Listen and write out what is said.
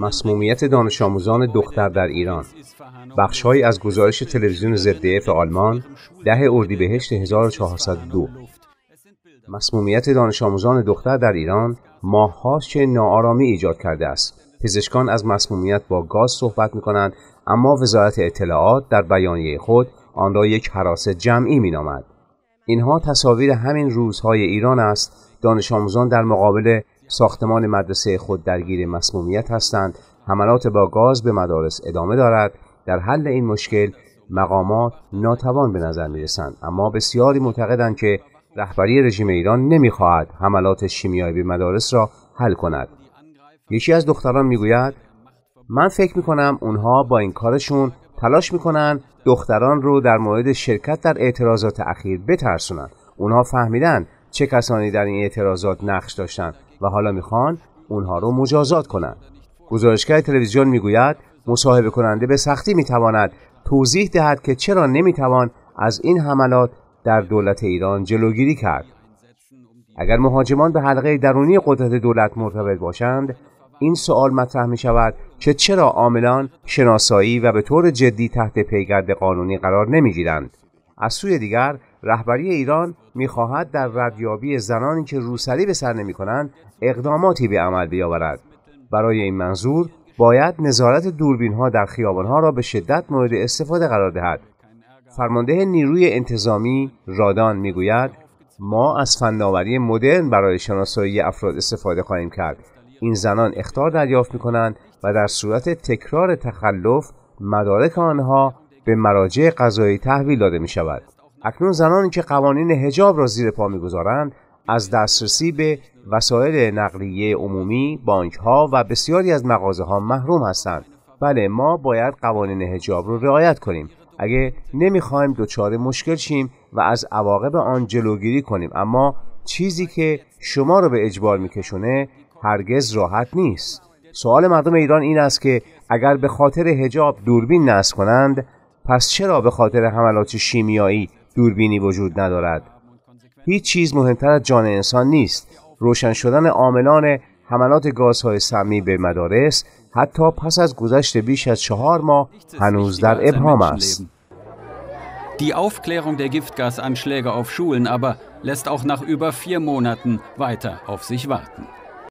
مسمومیت دانش آموزان دختر در ایران بخشهایی از گزارش تلویزیون ZDF آلمان ده اردیبهشت 1402 مسمومیت دانش آموزان دختر در ایران ماههاست که ناآرامی ایجاد کرده است پزشکان از مسمومیت با گاز صحبت می کنند اما وزارت اطلاعات در بیانیه خود آن را یک حراس جمعی می نامد. اینها تصاویر همین روزهای ایران است دانش آموزان در مقابل ساختمان مدرسه خود درگیر مسمومیت هستند حملات با گاز به مدارس ادامه دارد در حل این مشکل مقامات ناتوان به نظر می رسند اما بسیاری معتقدند که رهبری رژیم ایران خواهد حملات شیمیایی به مدارس را حل کند یکی از دختران می گوید من فکر می کنم اونها با این کارشون تلاش می کنند دختران رو در مورد شرکت در اعتراضات اخیر بترسونند اونها فهمیدن چه کسانی در این اعتراضات نقش داشتند و حالا میخوان اونها رو مجازات کنند گزارشگر تلویزیون میگوید مصاحبه کننده به سختی میتواند توضیح دهد که چرا نمیتوان از این حملات در دولت ایران جلوگیری کرد اگر مهاجمان به حلقه درونی قدرت دولت مرتبط باشند این سوال مطرح می شود که چرا عاملان شناسایی و به طور جدی تحت پیگرد قانونی قرار نمی گیرند. از سوی دیگر رهبری ایران میخواهد در ردیابی زنانی که روسری به سر کنند اقداماتی به عمل بیاورد برای این منظور باید نظارت دوربین ها در خیابان ها را به شدت مورد استفاده قرار دهد فرمانده نیروی انتظامی رادان میگوید ما از فناوری مدرن برای شناسایی افراد استفاده خواهیم کرد این زنان اختار دریافت می کنند و در صورت تکرار تخلف مدارک آنها به مراجع قضایی تحویل داده می شود. اکنون زنانی که قوانین هجاب را زیر پا میگذارند از دسترسی به وسایل نقلیه عمومی، بانک ها و بسیاری از مغازه ها محروم هستند. بله ما باید قوانین هجاب رو رعایت کنیم. اگه نمیخوایم دچار مشکل شیم و از عواقب آن جلوگیری کنیم اما چیزی که شما رو به اجبار میکشونه هرگز راحت نیست. سوال مردم ایران این است که اگر به خاطر هجاب دوربین نصب کنند پس چرا به خاطر حملات شیمیایی دوربینی وجود ندارد هیچ چیز مهمتر از جان انسان نیست روشن شدن عاملان حملات گازهای سمی به مدارس حتی پس از گذشت بیش از چهار ماه هنوز در ابهام است Die Aufklärung der Giftgasanschläge auf Schulen aber lässt auch nach über vier Monaten weiter auf sich warten.